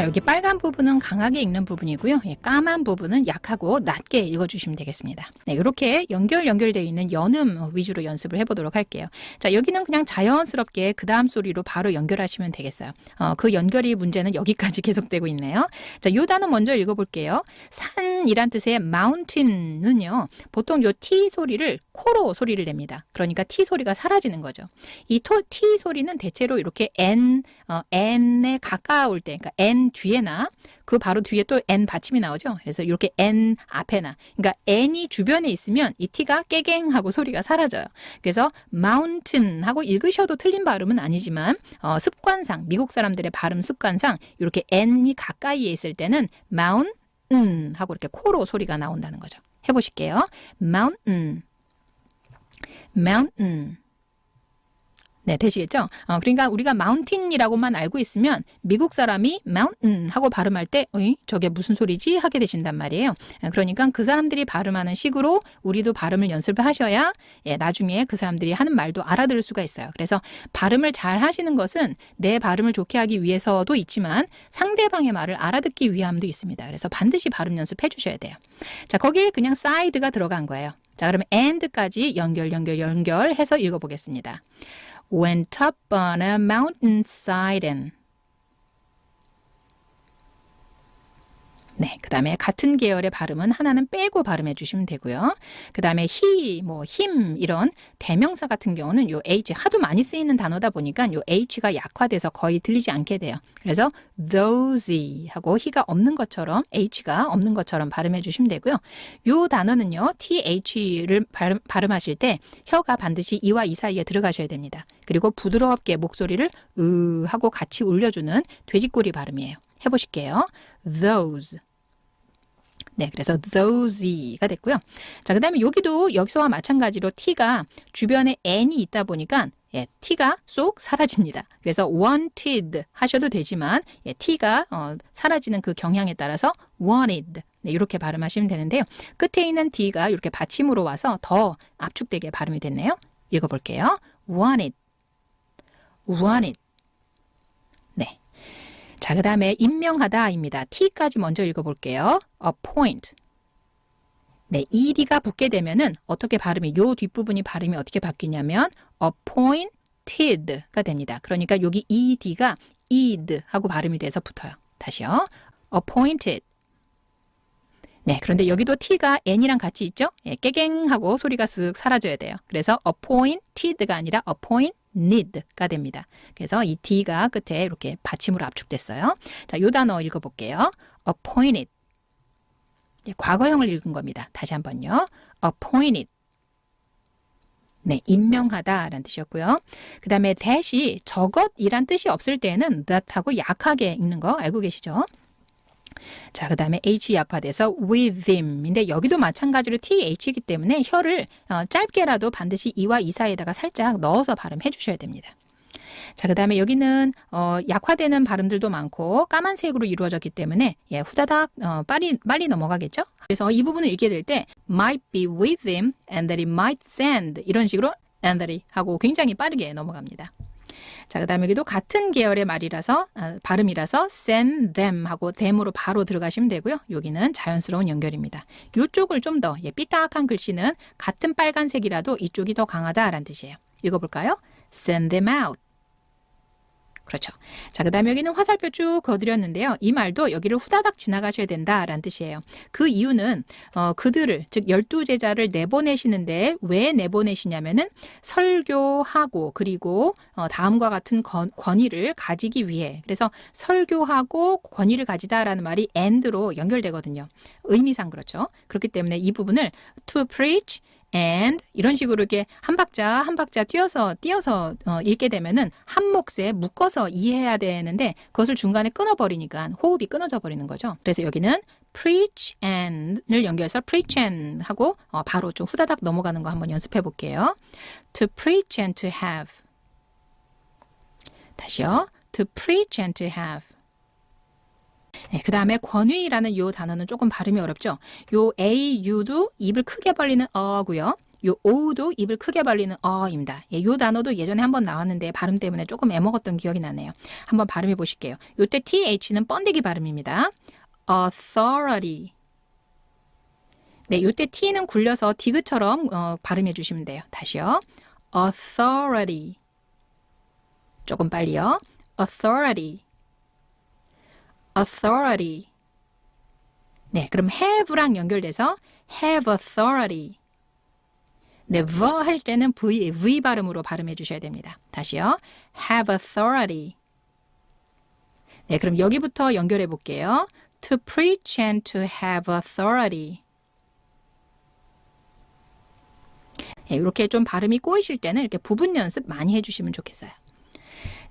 자, 여기 빨간 부분은 강하게 읽는 부분이고요. 예, 까만 부분은 약하고 낮게 읽어주시면 되겠습니다. 네, 이렇게 연결 연결되어 있는 연음 위주로 연습을 해보도록 할게요. 자, 여기는 그냥 자연스럽게 그 다음 소리로 바로 연결하시면 되겠어요. 어, 그 연결이 문제는 여기까지 계속되고 있네요. 자, 요 단어 먼저 읽어볼게요. 산이란 뜻의 mountain은요. 보통 요 T 소리를 코로 소리를 냅니다. 그러니까 T 소리가 사라지는 거죠. 이 토, T 소리는 대체로 이렇게 N, 어, N에 가까울 때, 그러니까 N 뒤에나 그 바로 뒤에 또 n 받침이 나오죠. 그래서 이렇게 n 앞에나 그러니까 n이 주변에 있으면 이 t가 깨갱하고 소리가 사라져요. 그래서 mountain 하고 읽으셔도 틀린 발음은 아니지만 어, 습관상 미국 사람들의 발음 습관상 이렇게 n이 가까이에 있을 때는 mountain 하고 이렇게 코로 소리가 나온다는 거죠. 해보실게요. mountain, mountain. 네, 되시겠죠? 어, 그러니까 우리가 마운틴이라고만 알고 있으면 미국 사람이 마운 u 하고 발음할 때 어이, 저게 무슨 소리지? 하게 되신단 말이에요. 어, 그러니까 그 사람들이 발음하는 식으로 우리도 발음을 연습 하셔야 예, 나중에 그 사람들이 하는 말도 알아들을 수가 있어요. 그래서 발음을 잘 하시는 것은 내 발음을 좋게 하기 위해서도 있지만 상대방의 말을 알아듣기 위함도 있습니다. 그래서 반드시 발음 연습해 주셔야 돼요. 자, 거기에 그냥 사이드가 들어간 거예요. 자, 그러면 and까지 연결, 연결, 연결해서 읽어보겠습니다. went up on a mountain side and 네, 그 다음에 같은 계열의 발음은 하나는 빼고 발음해 주시면 되고요. 그 다음에 히, 뭐, 힘 이런 대명사 같은 경우는 요 H 하도 많이 쓰이는 단어다 보니까 요 H가 약화돼서 거의 들리지 않게 돼요. 그래서 those 하고 히가 없는 것처럼 H가 없는 것처럼 발음해 주시면 되고요. 요 단어는요. TH를 발음, 발음하실 때 혀가 반드시 이와 이 사이에 들어가셔야 됩니다. 그리고 부드럽게 목소리를 으 하고 같이 울려주는 돼지꼬리 발음이에요. 해보실게요. those 네, 그래서 those가 됐고요. 자, 그 다음에 여기도 여기서와 마찬가지로 t가 주변에 n이 있다 보니까 예, t가 쏙 사라집니다. 그래서 wanted 하셔도 되지만 예, t가 어, 사라지는 그 경향에 따라서 wanted 네, 이렇게 발음하시면 되는데요. 끝에 있는 d가 이렇게 받침으로 와서 더 압축되게 발음이 됐네요. 읽어볼게요. wanted, wanted. 자, 그 다음에 임명하다입니다. T까지 먼저 읽어볼게요. appoint. 네, ed가 붙게 되면은 어떻게 발음이, 요 뒷부분이 발음이 어떻게 바뀌냐면 appointed가 됩니다. 그러니까 여기 ed가 ed 하고 발음이 돼서 붙어요. 다시요. appointed. 네, 그런데 여기도 t가 n이랑 같이 있죠? 예, 깨갱 하고 소리가 쓱 사라져야 돼요. 그래서 appointed가 아니라 appoint need가 됩니다. 그래서 이 d가 끝에 이렇게 받침으로 압축됐어요. 자, 요 단어 읽어볼게요. appointed. 과거형을 읽은 겁니다. 다시 한번요. appointed. 네, 임명하다라는 뜻이었고요. 그 다음에 대시 저것이란 뜻이 없을 때는 that하고 약하게 읽는 거 알고 계시죠? 자, 그 다음에 h 약화돼서 with him인데 여기도 마찬가지로 th이기 때문에 혀를 어, 짧게라도 반드시 이와 이 사이에다가 살짝 넣어서 발음해 주셔야 됩니다. 자, 그 다음에 여기는 어, 약화되는 발음들도 많고 까만색으로 이루어졌기 때문에 예, 후다닥 어, 빨리, 빨리 넘어가겠죠? 그래서 이 부분을 읽게 될 때 might be with him and that he might send 이런 식으로 and that he 하고 굉장히 빠르게 넘어갑니다. 자, 그다음에 여기도 같은 계열의 말이라서 아, 발음이라서 send them 하고 them으로 바로 들어가시면 되고요. 여기는 자연스러운 연결입니다. 이쪽을 좀 더 예, 삐딱한 글씨는 같은 빨간색이라도 이쪽이 더 강하다라는 뜻이에요. 읽어볼까요? Send them out. 그렇죠. 자, 그 다음에 여기는 화살표 쭉 그어드렸는데요. 이 말도 여기를 후다닥 지나가셔야 된다라는 뜻이에요. 그 이유는 어, 그들을 즉 열두 제자를 내보내시는데 왜 내보내시냐면은 설교하고 그리고 어, 다음과 같은 권, 위를 가지기 위해 그래서 설교하고 권위를 가지다라는 말이 and로 연결되거든요. 의미상 그렇죠. 그렇기 때문에 이 부분을 to preach and 이런 식으로 이렇게 한 박자 한 박자 뛰어서 뛰어서 어, 읽게 되면은 한 몫에 묶어서 이해해야 되는데 그것을 중간에 끊어버리니까 호흡이 끊어져 버리는 거죠. 그래서 여기는 preach a n d 을 연결해서 preach and 하고 어, 바로 좀 후다닥 넘어가는 거 한번 연습해 볼게요. To preach and to have 다시요. To preach and to have 네, 그 다음에 권위라는 요 단어는 조금 발음이 어렵죠. 요 A, U도 입을 크게 벌리는 어고요. 요 오우도 입을 크게 벌리는 어입니다. 예, 요 단어도 예전에 한번 나왔는데 발음 때문에 조금 애먹었던 기억이 나네요. 한번 발음해 보실게요. 요때 TH는 번데기 발음입니다. authority. 네, 요때 T는 굴려서 디귿처럼 어, 발음해 주시면 돼요. 다시요. authority. 조금 빨리요. authority. authority. 네, 그럼 have랑 연결돼서 have authority. 네, v 할 때는 v, v 발음으로 발음해 주셔야 됩니다. 다시요. have authority. 네, 그럼 여기부터 연결해 볼게요. to preach and to have authority. 네, 이렇게 좀 발음이 꼬이실 때는 이렇게 부분 연습 많이 해주시면 좋겠어요.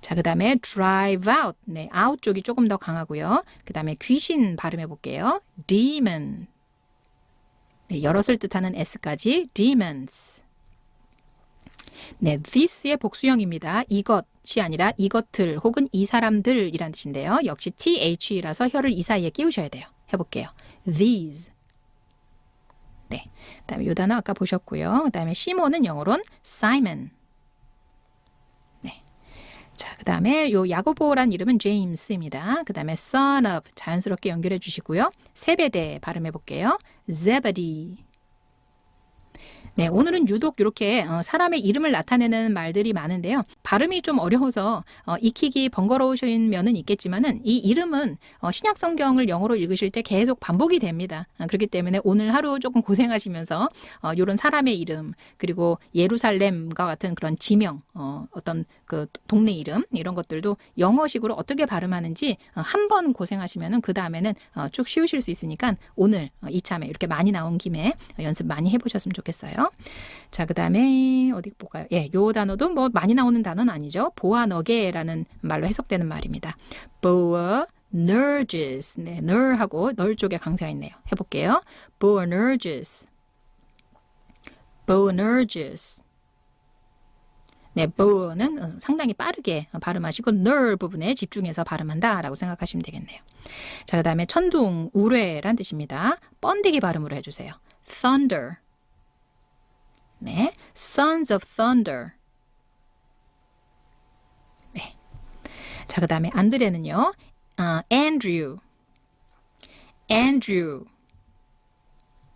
자, 그 다음에 drive out. 네, out 쪽이 조금 더 강하고요. 그 다음에 귀신 발음해 볼게요. demon. 네, 여럿을 뜻하는 s까지 demons. 네, this의 복수형입니다. 이것이 아니라 이것들 혹은 이 사람들이란 뜻인데요. 역시 the라서 혀를 이 사이에 끼우셔야 돼요. 해볼게요. these. 네, 그다음에 요 단어 아까 보셨고요. 그다음에 시몬은 영어론 Simon. 자, 그 다음에 요 야고보란 이름은 제임스입니다. 그 다음에 son of 자연스럽게 연결해 주시고요. 세배대 발음해 볼게요. z e b e d 네, 오늘은 유독 이렇게 어, 사람의 이름을 나타내는 말들이 많은데요. 발음이 좀 어려워서 어, 익히기 번거로우신 면은 있겠지만은 이 이름은 어, 신약 성경을 영어로 읽으실 때 계속 반복이 됩니다. 아, 그렇기 때문에 오늘 하루 조금 고생하시면서 이런 사람의 이름 그리고 예루살렘과 같은 그런 지명 어떤 그 동네 이름 이런 것들도 영어식으로 어떻게 발음하는지 한 번 고생하시면은 그 다음에는 쭉 쉬우실 수 있으니까 오늘 이참에 이렇게 많이 나온 김에 연습 많이 해보셨으면 좋겠어요. 자, 그 다음에 어디 볼까요? 예, 요 단어도 뭐 많이 나오는 단어는 아니죠. 보아너게라는 말로 해석되는 말입니다. 보아 nurges. 네, nur하고 널 쪽에 강세가 있네요. 해볼게요. boa nurges. boa nurges. 네, bo는 어, 상당히 빠르게 발음하시고 널 부분에 집중해서 발음한다라고 생각하시면 되겠네요. 자, 그다음에 천둥, 우레란 뜻입니다. 번데기 발음으로 해주세요. thunder, 네, Sons of Thunder. 네. 자, 그 다음에 안드레는요. 어, Andrew. Andrew.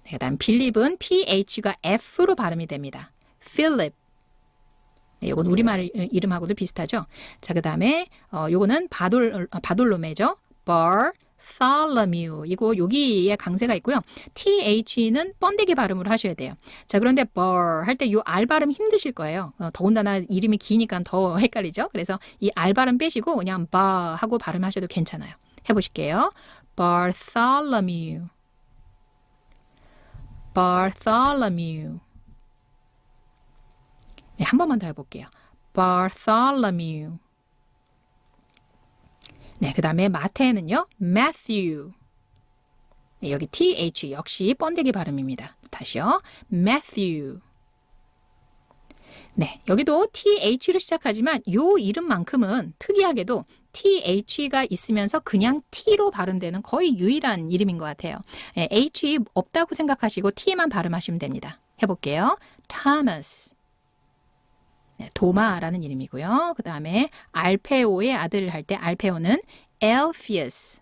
네, 그 다음 빌립은 PH가 F로 발음이 됩니다. Philip. 네, 요건 우리말 이름하고도 비슷하죠. 자, 그 다음에 어, 요거는 바돌, 어, 바돌로메죠. Bar, thalamu. 이거 여기에 강세가 있고요. th는 번데기 발음으로 하셔야 돼요. 자, 그런데 bur 할 때이알 발음 힘드실 거예요. 어, 더군다나 이름이 기니까 더 헷갈리죠. 그래서 이알 발음 빼시고 그냥 ba 하고 발음하셔도 괜찮아요. 해보실게요. Bartholomew. Bartholomew. 네, 한 번만 더 해볼게요. Bartholomew. 네, 그 다음에 마태는요. Matthew. 네, 여기 TH 역시 번데기 발음입니다. 다시요. Matthew. 네, 여기도 TH로 시작하지만 요 이름만큼은 특이하게도 TH가 있으면서 그냥 T로 발음되는 거의 유일한 이름인 것 같아요. 네, H 없다고 생각하시고 T만 발음하시면 됩니다. 해볼게요. Thomas. 네, 도마라는 이름이고요. 그 다음에 알페오의 아들 을할 때 알페오는 Alpheus.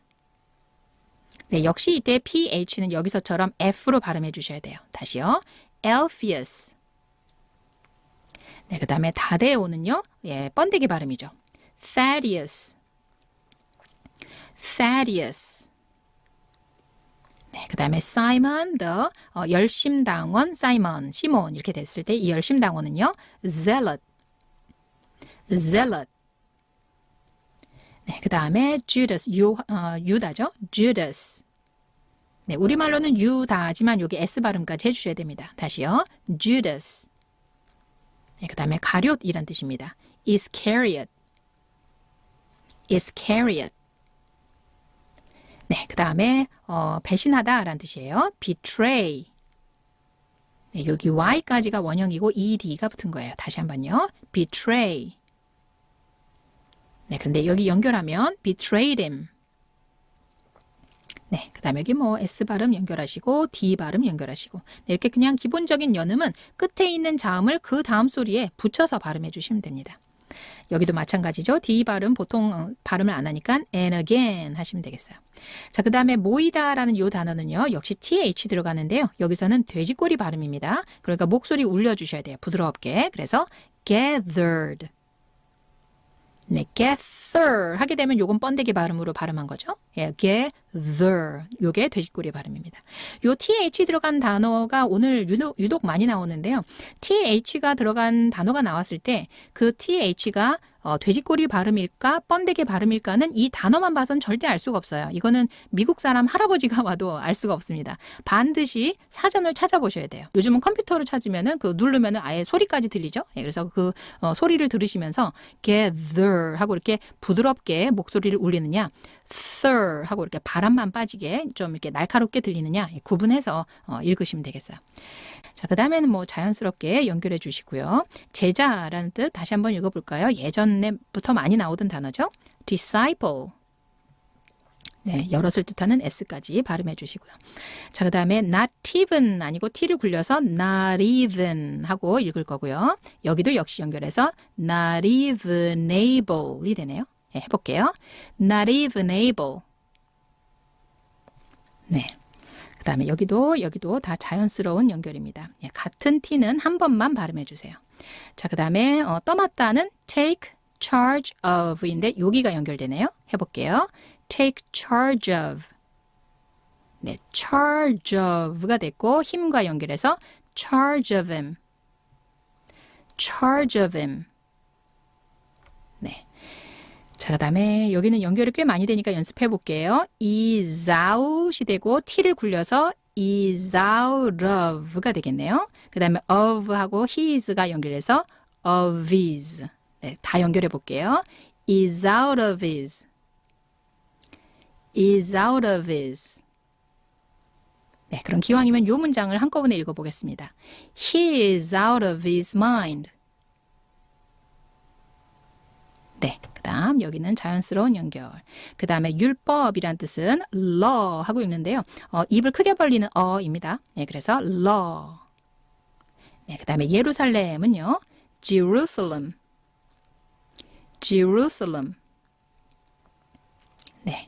네, 역시 이때 ph는 여기서처럼 f로 발음해 주셔야 돼요. 다시요. Alpheus. 네, 그 다음에 다데오는요. 예, 번데기 발음이죠. Thaddeus. Thaddeus. 네, 그 다음에 Simon the 어, 열심당원 Simon, 시몬 이렇게 됐을 때 이 열심당원은요. zealot, zealot 네, 그 다음에 Judas, 유, 어, 유다죠. Judas 네, 우리말로는 유다지만 여기 S 발음까지 해주셔야 됩니다. 다시요. Judas 네, 그 다음에 가룟이란 뜻입니다. Iscariot, Iscariot 네, 그 다음에 어, 배신하다라는 뜻이에요. betray. 네, 여기 y까지가 원형이고 ed가 붙은 거예요. 다시 한번요. betray. 네, 근데 여기 연결하면 betrayed him. 네, 그 다음에 여기 뭐 S 발음 연결하시고 D 발음 연결하시고 네, 이렇게 그냥 기본적인 연음은 끝에 있는 자음을 그 다음 소리에 붙여서 발음해 주시면 됩니다. 여기도 마찬가지죠. D 발음 보통 어, 발음을 안 하니까 and again 하시면 되겠어요. 자, 그 다음에 모이다라는 요 단어는요. 역시 th 들어가는데요. 여기서는 돼지꼬리 발음입니다. 그러니까 목소리 울려주셔야 돼요. 부드럽게. 그래서 gathered. 네, gather 하게 되면 요건 번데기 발음으로 발음한 거죠. 예, gather 요게 돼지꼬리 발음입니다. 요 th 들어간 단어가 오늘 유독, 유독 많이 나오는데요. th가 들어간 단어가 나왔을 때 그 th가 어, 돼지꼬리 발음일까 뻔데기 발음일까는 이 단어만 봐선 절대 알 수가 없어요. 이거는 미국 사람 할아버지가 와도 알 수가 없습니다. 반드시 사전을 찾아보셔야 돼요. 요즘은 컴퓨터로 찾으면은 그 누르면은 아예 소리까지 들리죠. 예, 그래서 그 어, 소리를 들으시면서 gather 하고 이렇게 부드럽게 목소리를 울리느냐 sir 하고 이렇게 바람만 빠지게 좀 이렇게 날카롭게 들리느냐 예, 구분해서 어, 읽으시면 되겠어요. 자, 그 다음에는 뭐 자연스럽게 연결해 주시고요. 제자라는 뜻 다시 한번 읽어볼까요? 예전 본문에부터 많이 나오던 단어죠. disciple. 네, 여럿을 뜻하는 s까지 발음해 주시고요. 자, 그다음에 not even 아니고 t를 굴려서 not even 하고 읽을 거고요. 여기도 역시 연결해서 not even able이 되네요. 네, 해볼게요. not even able. 네. 그 다음에 여기도 여기도 다 자연스러운 연결입니다. 예, 같은 t는 한 번만 발음해 주세요. 자, 그 다음에 어, 떠맡다는 take charge of인데 여기가 연결되네요. 해볼게요. take charge of. 네, charge of가 됐고 힘과 연결해서 charge of him. charge of him. 네. 자, 그 다음에 여기는 연결이 꽤 많이 되니까 연습해 볼게요. is out이 되고 t를 굴려서 is out of가 되겠네요. 그 다음에 of하고 his가 연결해서 of is. 네, 다 연결해 볼게요. is out of is is out of is 네, 그럼 기왕이면 요 문장을 한꺼번에 읽어 보겠습니다. He is out of his mind. 네, 그다음 여기는 자연스러운 연결. 그다음에 율법이란 뜻은 law 하고 읽는데요. 어, 입을 크게 벌리는 어입니다. 네, 그래서 law. 네, 그다음에 예루살렘은요. Jerusalem. Jerusalem. 네.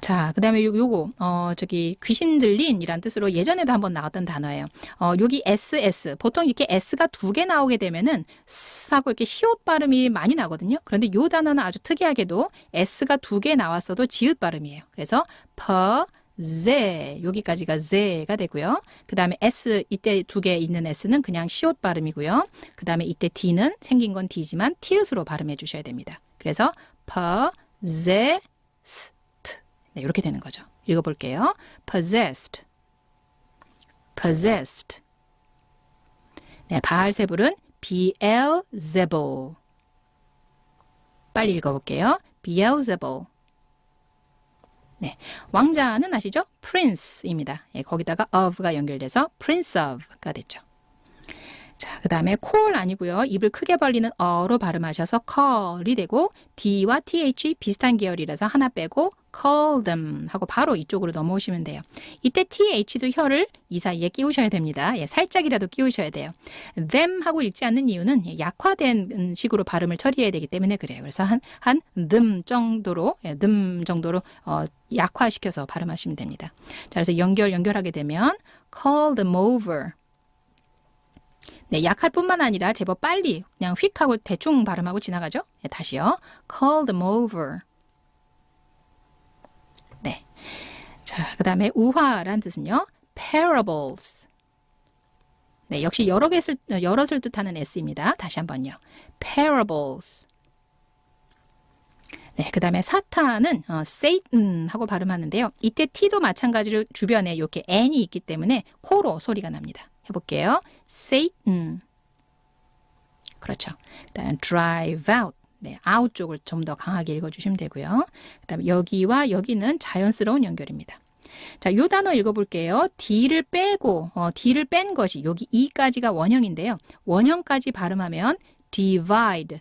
자, 그 다음에 요, 요거, 어, 저기, 귀신 들린이란 뜻으로 예전에도 한번 나왔던 단어예요. 어, 여기 SS. 보통 이렇게 S가 두 개 나오게 되면은 S하고 이렇게 시옷 발음이 많이 나거든요. 그런데 요 단어는 아주 특이하게도 S가 두 개 나왔어도 지읒 발음이에요. 그래서 per Z 여기까지가 Z가 되고요. 그 다음에 S 이때 두 개 있는 S는 그냥 시옷 발음이고요. 그 다음에 이때 D는 생긴 건 D지만 티읕으로 발음해 주셔야 됩니다. 그래서 possessed 네, 이렇게 되는 거죠. 읽어볼게요. possessed possessed 네, 바알세불은 비엘제보 빨리 읽어볼게요. 비엘제보 네. 왕자는 아시죠? prince입니다. 예, 거기다가 of가 연결돼서 prince of가 됐죠. 자, 그 다음에 콜 아니고요. 입을 크게 벌리는 어로 발음하셔서 컬이 되고 D와 TH 비슷한 계열이라서 하나 빼고 call them 하고 바로 이쪽으로 넘어오시면 돼요. 이때 th도 혀를 이 사이에 끼우셔야 됩니다. 예, 살짝이라도 끼우셔야 돼요. them 하고 읽지 않는 이유는 예, 약화된 식으로 발음을 처리해야 되기 때문에 그래요. 그래서 한, 한 them 정도로 예, them 정도로 어, 약화시켜서 발음하시면 됩니다. 자, 그래서 연결 연결하게 되면 call them over 네, 약할 뿐만 아니라 제법 빨리 그냥 휙 하고 대충 발음하고 지나가죠. 네, 다시요. call them over. 자, 그 다음에 우화란 뜻은요. parables. 네, 역시 여러 개를, 여럿을 뜻하는 S입니다. 다시 한번요. parables. 네, 그 다음에 사탄은 어, Satan 하고 발음하는데요. 이때 T도 마찬가지로 주변에 이렇게 N이 있기 때문에 코로 소리가 납니다. 해볼게요. Satan. 그렇죠. 그다음 drive out. 네, out 쪽을 좀 더 강하게 읽어주시면 되고요. 그다음 여기와 여기는 자연스러운 연결입니다. 자, 요 단어 읽어볼게요. D를 빼고, 어, D를 뺀 것이, 여기 E까지가 원형인데요. 원형까지 발음하면 divide.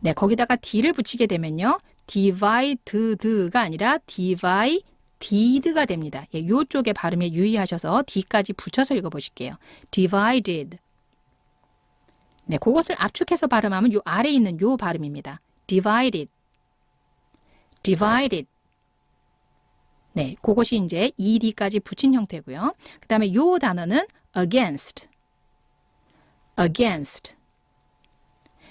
네, 거기다가 D를 붙이게 되면요. divided가 아니라 divide d 가 됩니다. 예, 요쪽에 발음에 유의하셔서 d까지 붙여서 읽어보실게요. divided. 네, 그것을 압축해서 발음하면 요 아래에 있는 요 발음입니다. divided. divided. 네, 그것이 이제 ed까지 붙인 형태고요. 그 다음에 요 단어는 against, against.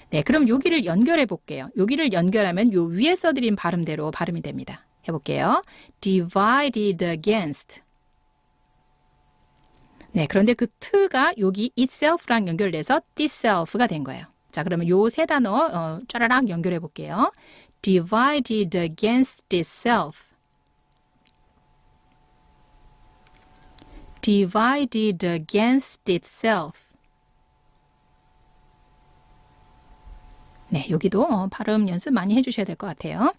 네, 그럼 여기를 연결해 볼게요. 여기를 연결하면 요 위에 서드린 발음대로 발음이 됩니다. 해볼게요. divided against. 네, 그런데 그 t가 여기 itself랑 연결돼서 tself가 된 거예요. 자, 그러면 요 세 단어 어, 쫘라락 연결해 볼게요. divided against itself. divided against itself. 네, 여기도 발음 연습 많이 해주셔야 될 것 같아요.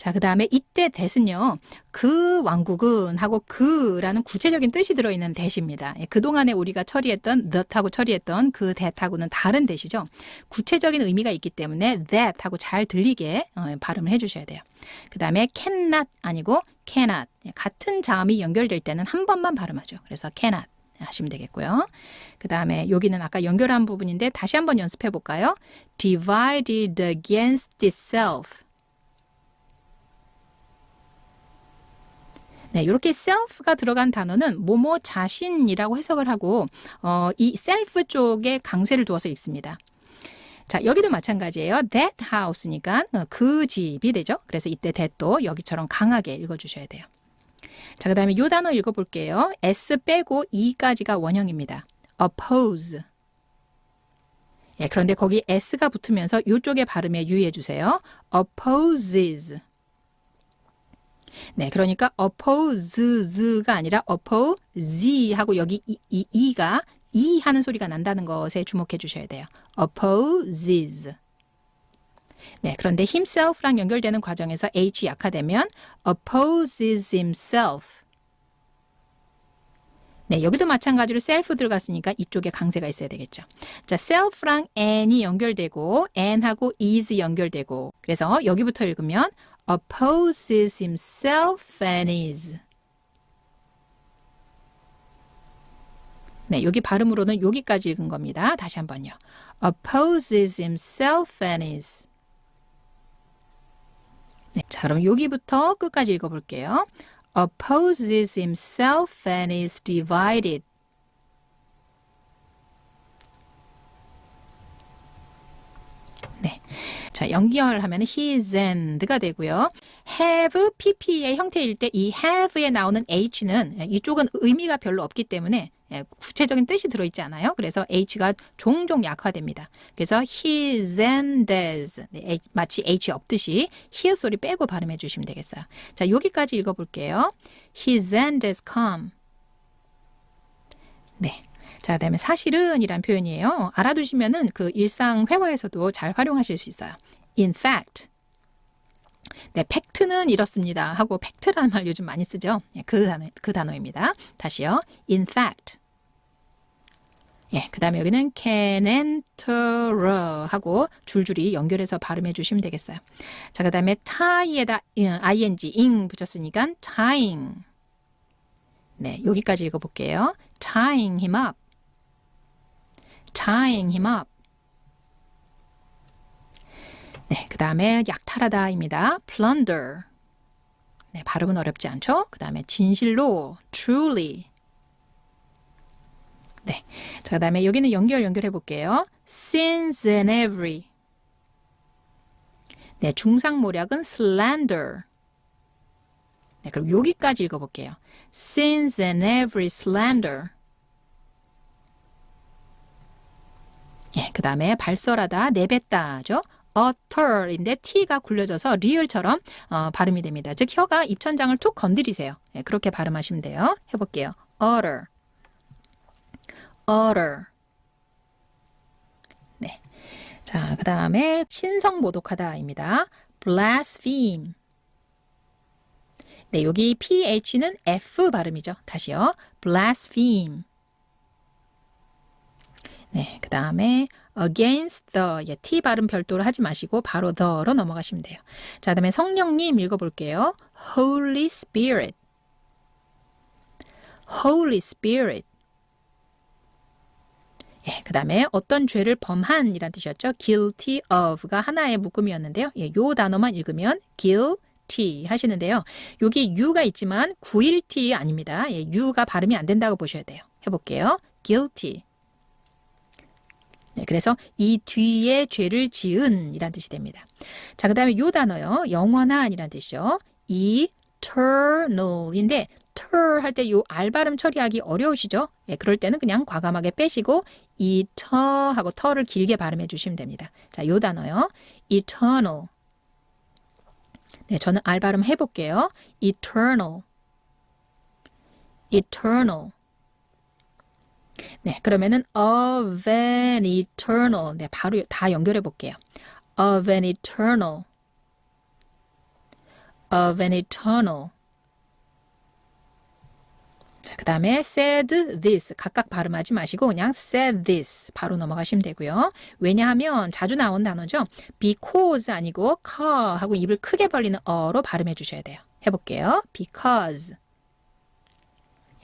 자, 그 다음에 이때 대은요. 그 왕국은 하고 그라는 구체적인 뜻이 들어있는 대시입니다. 예, 그동안에 우리가 처리했던 that하고 처리했던 그 that하고는 다른 대시죠. 구체적인 의미가 있기 때문에 that하고 잘 들리게 어, 발음을 해주셔야 돼요. 그 다음에 cannot 아니고 cannot. 예, 같은 자음이 연결될 때는 한 번만 발음하죠. 그래서 cannot. 하시면 되겠고요. 그 다음에 여기는 아까 연결한 부분인데 다시 한번 연습해 볼까요? divided against itself. 네, 이렇게 self가 들어간 단어는 뭐뭐 자신이라고 해석을 하고 어, 이 self 쪽에 강세를 두어서 읽습니다. 자, 여기도 마찬가지예요. that house니까 어, 그 집이 되죠. 그래서 이때 that도 여기처럼 강하게 읽어주셔야 돼요. 자, 그 다음에 요 단어 읽어볼게요. s 빼고 e까지가 원형입니다. oppose. 예, 그런데 거기 s가 붙으면서 요쪽의 발음에 유의해 주세요. opposes. 네, 그러니까 oppose가 아니라 oppose 하고 여기 이, 이, 이가 이 하는 소리가 난다는 것에 주목해 주셔야 돼요. opposes. 네, 그런데 himself랑 연결되는 과정에서 h 약화되면 opposes himself. 네, 여기도 마찬가지로 self 들어갔으니까 이쪽에 강세가 있어야 되겠죠. 자, self랑 a n 이 연결되고 a n 하고 is 연결되고 그래서 여기부터 읽으면 opposes himself and is. 네, 여기 발음으로는 여기까지 읽은 겁니다. 다시 한번요. opposes himself and is. 네, 자, 그럼 여기부터 끝까지 읽어볼게요. opposes himself and is divided. 자, 연결하면 he is and가 되고요. have pp의 형태일 때 이 have에 나오는 h는 이쪽은 의미가 별로 없기 때문에 예, 구체적인 뜻이 들어있지 않아요. 그래서 h가 종종 약화됩니다. 그래서 his and his 네, 마치 h 없듯이 h e r 소리 빼고 발음해 주시면 되겠어요. 자 여기까지 읽어볼게요. his and his come 네. 자, 그다음에 사실은이란 표현이에요. 알아두시면은 그 일상 회화에서도 잘 활용하실 수 있어요. in fact. 네, 팩트는 이렇습니다. 하고 팩트라는 말 요즘 많이 쓰죠. 예, 그 단어 그 단어입니다. 다시요. in fact. 예, 그다음에 여기는 can a n t o r 하고 줄줄이 연결해서 발음해 주시면 되겠어요. 자, 그다음에 tie에다 예, ing ing 붙였으니까 tying. 네, 여기까지 읽어 볼게요. tying him up. tying him up. 네, 그 다음에 약탈하다입니다. plunder. 네, 발음은 어렵지 않죠? 그 다음에 진실로, truly. 네, 자, 그 다음에 여기는 연결 연결해 볼게요. sins and every. 네, 중상모략은 slander. 네, 그럼 여기까지 읽어볼게요. sins and every slander. 예, 그 다음에 발설하다, 내뱉다죠. 어털인데 T가 굴려져서 리얼처럼 어, 발음이 됩니다. 즉 혀가 입천장을 툭 건드리세요. 네, 그렇게 발음하시면 돼요. 해볼게요. utter, utter. 네. 자, 그 다음에 신성 모독하다입니다. blaspheme. 네, 여기 ph는 f 발음이죠. 다시요. blaspheme. 네, 그 다음에 against the. 예, t 발음 별도로 하지 마시고 바로 the로 넘어가시면 돼요. 자, 다음에 성령님 읽어볼게요. Holy Spirit. Holy Spirit. 예, 그 다음에 어떤 죄를 범한 이란 뜻이었죠. guilty of가 하나의 묶음이었는데요. 예, 요 단어만 읽으면 guilty 하시는데요. 여기 u가 있지만 9일 t 아닙니다. 예, u가 발음이 안 된다고 보셔야 돼요. 해볼게요. guilty. 네, 그래서 이 뒤에 죄를 지은 이란 뜻이 됩니다. 자, 그 다음에 요 단어요. 영원한 이란 뜻이요. eternal인데 ter 할때 요알 발음 처리하기 어려우시죠? 예, 그럴 때는 그냥 과감하게 빼시고 eter 하고 터를 길게 발음해 주시면 됩니다. 자, 요 단어요. eternal. 네, 저는 알 발음 해볼게요. eternal. eternal. 네, 그러면은 of an eternal. 네, 바로 다 연결해 볼게요. of an eternal. of an eternal. 자, 그 다음에 said this 각각 발음하지 마시고 그냥 said this 바로 넘어가시면 되고요. 왜냐하면 자주 나온 단어죠. because 아니고 c a 하고 입을 크게 벌리는 어로 발음해 주셔야 돼요. 해볼게요. because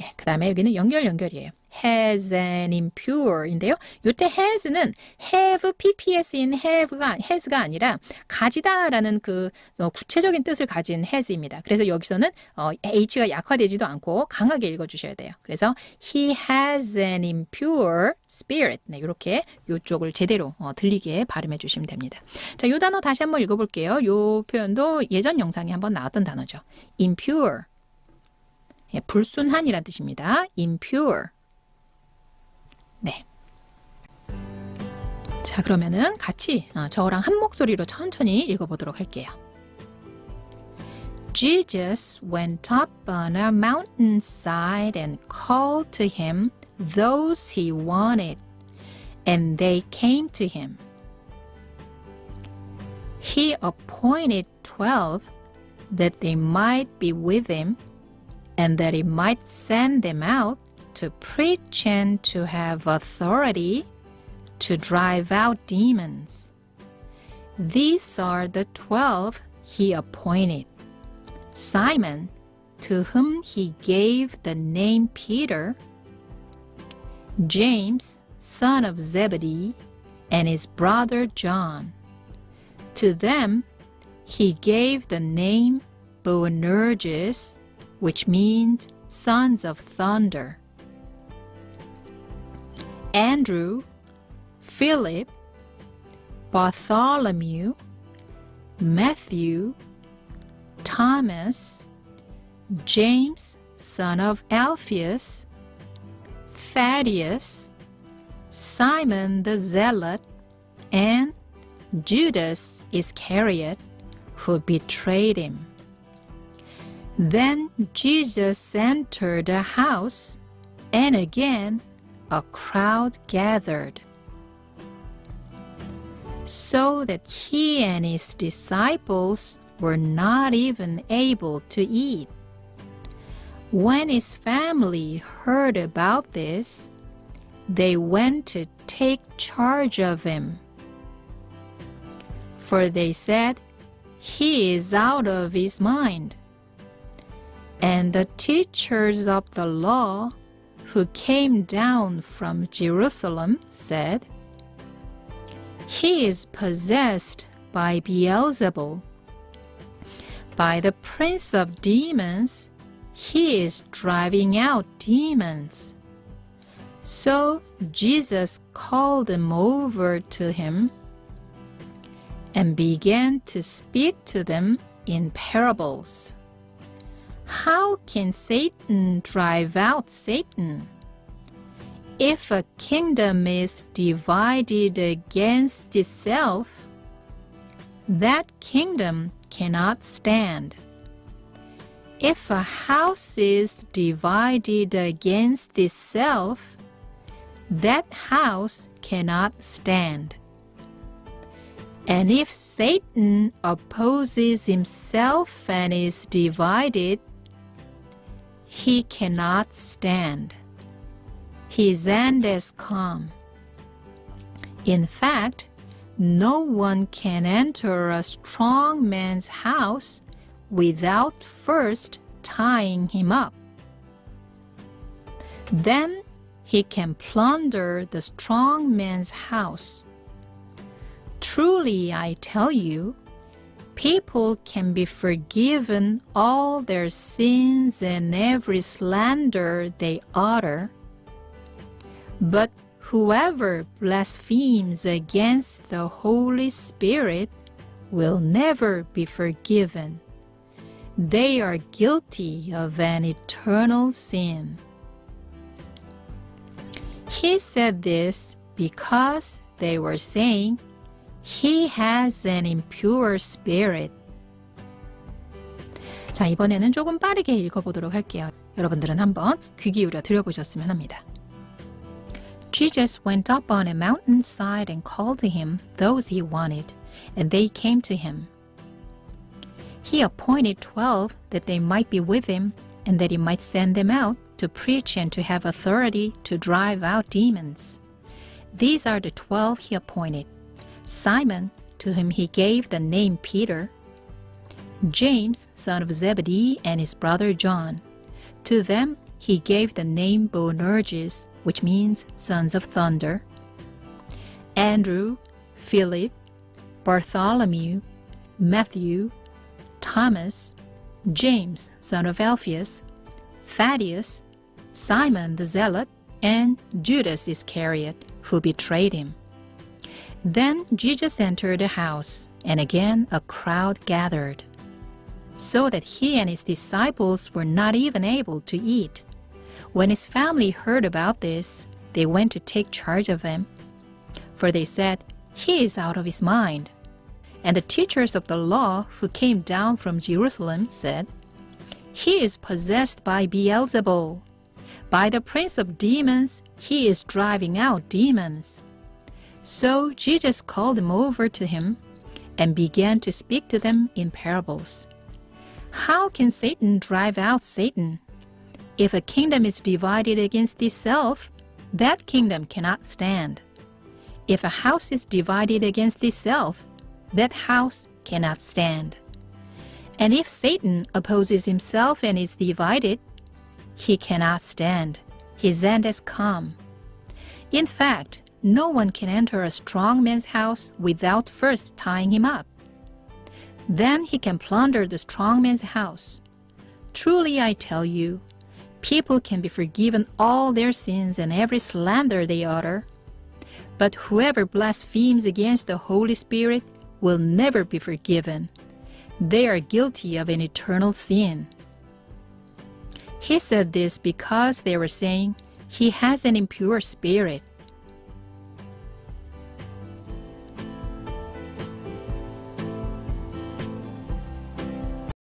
예, 그 다음에 여기는 연결 연결이에요. has an impure인데요. 이때 has는 have pps인 have가 has가 아니라 가지다라는 그 어, 구체적인 뜻을 가진 has입니다. 그래서 여기서는 어, h가 약화되지도 않고 강하게 읽어주셔야 돼요. 그래서 he has an impure spirit. 네, 이렇게 요쪽을 제대로 어, 들리게 발음해 주시면 됩니다. 자, 요 단어 다시 한번 읽어볼게요. 요 표현도 예전 영상에 한번 나왔던 단어죠. impure. 예, 불순한이란 뜻입니다. impure. 네. 자, 그러면은 같이 저랑 한 목소리로 천천히 읽어보도록 할게요. Jesus went up on a mountainside and called to him those he wanted, and they came to him. He appointed twelve that they might be with him and that it might send them out to preach and to have authority to drive out demons. These are the twelve he appointed. Simon, to whom he gave the name Peter, James, son of Zebedee, and his brother John. To them he gave the name Boanerges, which means sons of thunder. Andrew, Philip, Bartholomew, Matthew, Thomas, James, son of Alphaeus, Thaddeus, Simon the Zealot, and Judas Iscariot, who betrayed him. Then Jesus entered a house, and again a crowd gathered, so that he and his disciples were not even able to eat. When his family heard about this, they went to take charge of him. For they said, He is out of his mind and the teachers of the law who came down from Jerusalem said, He is possessed by Beelzebul. By the prince of demons, he is driving out demons. So Jesus called them over to him and began to speak to them in parables. How can Satan drive out Satan? If a kingdom is divided against itself, that kingdom cannot stand. If a house is divided against itself, that house cannot stand. And if Satan opposes himself and is divided, he cannot stand. His end is come. In fact, no one can enter a strong man's house without first tying him up. Then he can plunder the strong man's house. Truly I tell you, people can be forgiven all their sins and every slander they utter. But whoever blasphemes against the Holy Spirit will never be forgiven. They are guilty of an eternal sin. He said this because they were saying, he has an impure spirit. 자, 이번에는 조금 빠르게 읽어보도록 할게요. 여러분들은 한번 귀 기울여 들여보셨으면 합니다. just went up on a mountainside and called to him those he wanted, and they came to him. He appointed twelve that they might be with him, and that he might send them out to preach and to have authority to drive out demons. These are the twelve he appointed. Simon, to whom he gave the name Peter, James, son of Zebedee, and his brother John. To them he gave the name Boanerges, which means sons of thunder. Andrew, Philip, Bartholomew, Matthew, Thomas, James, son of Alphaeus, Thaddeus, Simon the Zealot, and Judas Iscariot, who betrayed him. Then Jesus entered the house, and again a crowd gathered, so that he and his disciples were not even able to eat. When his family heard about this, they went to take charge of him, for they said, He is out of his mind. And the teachers of the law who came down from Jerusalem said, He is possessed by Beelzebul. By the prince of demons, he is driving out demons. So Jesus called them over to him and began to speak to them in parables. How can Satan drive out Satan? If a kingdom is divided against itself, that kingdom cannot stand. If a house is divided against itself, that house cannot stand. And if Satan opposes himself and is divided, he cannot stand. His end is come. In fact, no one can enter a strong man's house without first tying him up. Then he can plunder the strong man's house. Truly I tell you, people can be forgiven all their sins and every slander they utter. But whoever blasphemes against the Holy Spirit will never be forgiven. They are guilty of an eternal sin. He said this because they were saying, He has an impure spirit.